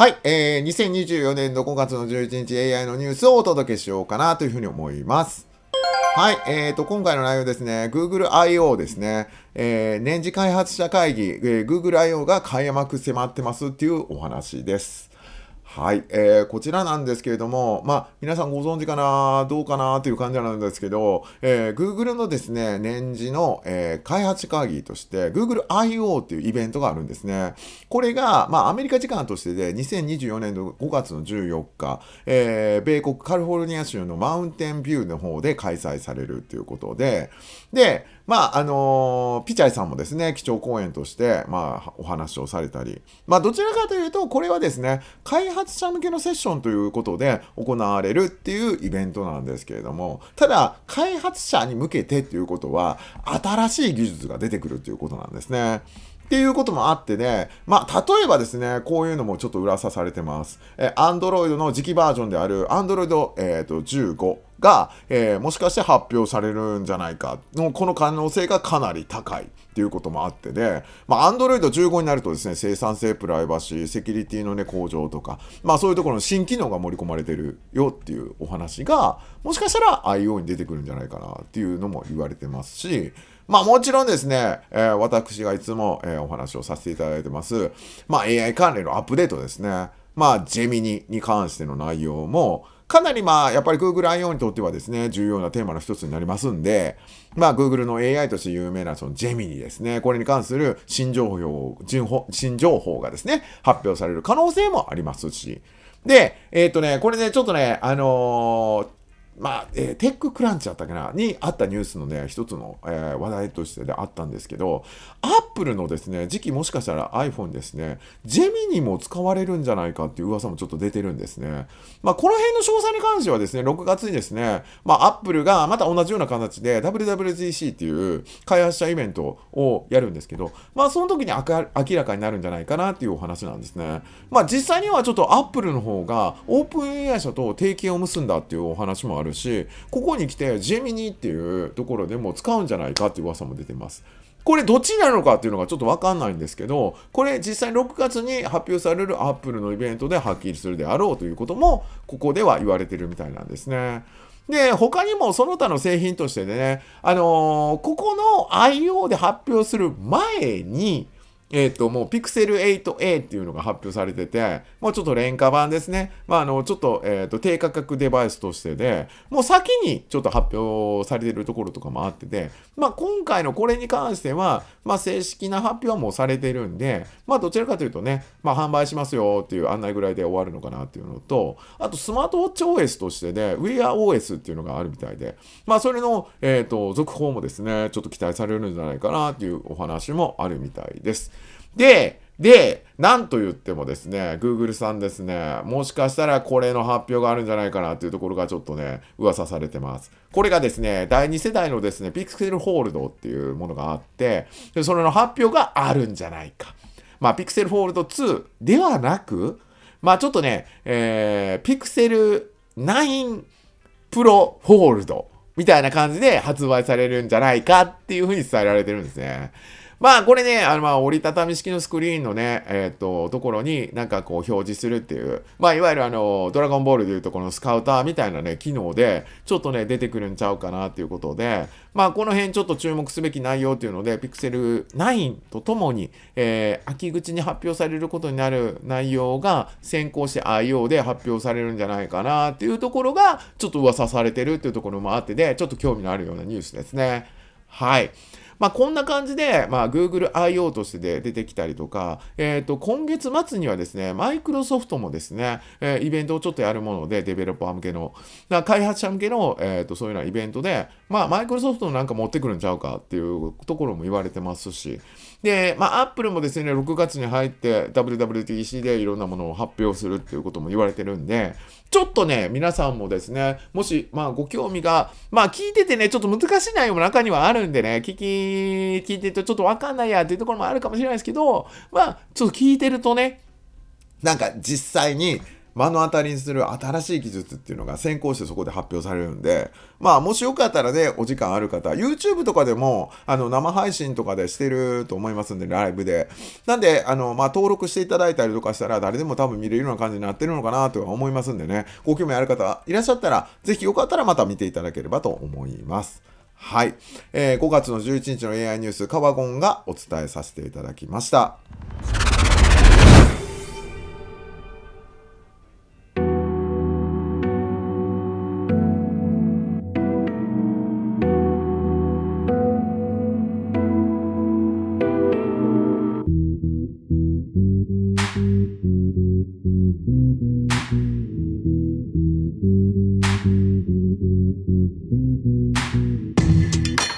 はい、えー、2024年の5月の11日 AI のニュースをお届けしようかなというふうに思います。はい、えーと、今回の内容ですね、Google I.O. ですね、えー、年次開発者会議、えー、Google I.O. が開幕迫ってますっていうお話です。はい、えー、こちらなんですけれども、まあ、皆さんご存知かな、どうかなという感じなんですけど、えー、Google のですね、年次の、えー、開発会議として、Google I.O. というイベントがあるんですね。これが、まあ、アメリカ時間としてで、2024年の5月の14日、えー、米国カリフォルニア州のマウンテンビューの方で開催されるということで、で、まあ、あのー、ピチャイさんもですね、基調講演として、まあ、お話をされたり、まあ、どちらかというと、これはですね、開発発者向けのセッションということで行われるっていうイベントなんですけれども、ただ、開発者に向けてっていうことは、新しい技術が出てくるっていうことなんですね。っていうこともあってね、まあ、例えばですね、こういうのもちょっと裏刺されてます。え、Android の次期バージョンである Android、えー、と15。が、えー、もしかして発表されるんじゃないかの、この可能性がかなり高いということもあってで、まあ、Android 15になるとですね、生産性、プライバシー、セキュリティのね、向上とか、まあそういうところの新機能が盛り込まれてるよっていうお話が、もしかしたら IO に出てくるんじゃないかなっていうのも言われてますし、まあもちろんですね、えー、私がいつも、えー、お話をさせていただいてます、まあ AI 関連のアップデートですね。まあ、ジェミニに関しての内容も、かなりまあ、やっぱり Google IO にとってはですね、重要なテーマの一つになりますんで、まあ、Google の AI として有名なそのジェミニですね、これに関する新情報、新情報がですね、発表される可能性もありますし、で、えっ、ー、とね、これね、ちょっとね、あのーまあ、えー、テッククランチだったかなにあったニュースのね、一つの、えー、話題としてであったんですけど、アップルのですね、次期もしかしたら iPhone ですね、ジェミにも使われるんじゃないかっていう噂もちょっと出てるんですね。まあ、この辺の詳細に関してはですね、6月にですね、まあ、アップルがまた同じような形で w w g c っていう開発者イベントをやるんですけど、まあ、その時に明らかになるんじゃないかなっていうお話なんですね。まあ、実際にはちょっとアップルの方がオープン AI 社と提携を結んだっていうお話もあるるし、ここに来てジェミニっていうところでも使うんじゃないかっていう噂も出てます。これどっちになるのかっていうのがちょっとわかんないんですけど、これ実際6月に発表されるアップルのイベントではっきりするであろうということも、ここでは言われてるみたいなんですね。で、他にもその他の製品としてね、あのー、ここの IO で発表する前に、えっ、ー、と、もう Pixel 8a っていうのが発表されてて、もうちょっと廉価版ですね。まあ、あの、ちょっと、えっ、ー、と、低価格デバイスとしてで、もう先にちょっと発表されてるところとかもあってて、まあ、今回のこれに関しては、まあ、正式な発表はもうされてるんで、まあ、どちらかというとね、まあ、販売しますよっていう案内ぐらいで終わるのかなっていうのと、あと、スマートウォッチ OS としてで、WearOS っていうのがあるみたいで、まあ、それの、えっ、ー、と、続報もですね、ちょっと期待されるんじゃないかなっていうお話もあるみたいです。で、で、なんと言ってもですね、Google さんですね、もしかしたらこれの発表があるんじゃないかなっていうところがちょっとね、噂されてます。これがですね、第2世代のですね、Pixel ー o l d っていうものがあって、それの発表があるんじゃないか。まあ、Pixel Fold 2ではなく、まあちょっとね、えー、Pixel 9 Pro Fold みたいな感じで発売されるんじゃないかっていうふうに伝えられてるんですね。まあこれね、あのまあ折りたたみ式のスクリーンのね、えっ、と、ところになんかこう表示するっていう、まあいわゆるあの、ドラゴンボールでいうとこのスカウターみたいなね、機能で、ちょっとね、出てくるんちゃうかなっていうことで、まあこの辺ちょっと注目すべき内容っていうので、Pixel 9とともに、えー、秋口に発表されることになる内容が先行して IO で発表されるんじゃないかなっていうところが、ちょっと噂されてるっていうところもあってで、ちょっと興味のあるようなニュースですね。はい。まあ、こんな感じで、まあ、Google I.O. としてで出てきたりとか、えっ、ー、と、今月末にはですね、マイクロソフトもですね、えー、イベントをちょっとやるもので、デベロッパー向けの、だ開発者向けの、えっ、ー、と、そういうようなイベントで、まあ、マイクロソフトのなんか持ってくるんちゃうかっていうところも言われてますし、で、まあ、アップルもですね、6月に入って WWDC でいろんなものを発表するっていうことも言われてるんで、ちょっとね、皆さんもですね、もし、まあ、ご興味が、まあ、聞いててね、ちょっと難しい内容も中にはあるんでね、聞き聞いてるとちょっとわかんないやっていうところもあるかもしれないですけど、まあ、ちょっと聞いてるとね、なんか実際に目の当たりにする新しい技術っていうのが先行してそこで発表されるんで、まあもしよかったらね、お時間ある方、YouTube とかでも、あの、生配信とかでしてると思いますんで、ライブで。なんで、あの、まあ登録していただいたりとかしたら、誰でも多分見れるような感じになってるのかなとは思いますんでね、ご興味ある方いらっしゃったら、ぜひよかったらまた見ていただければと思います。はい、えー、5月の11日の AI ニュースカバゴンがお伝えさせていただきました。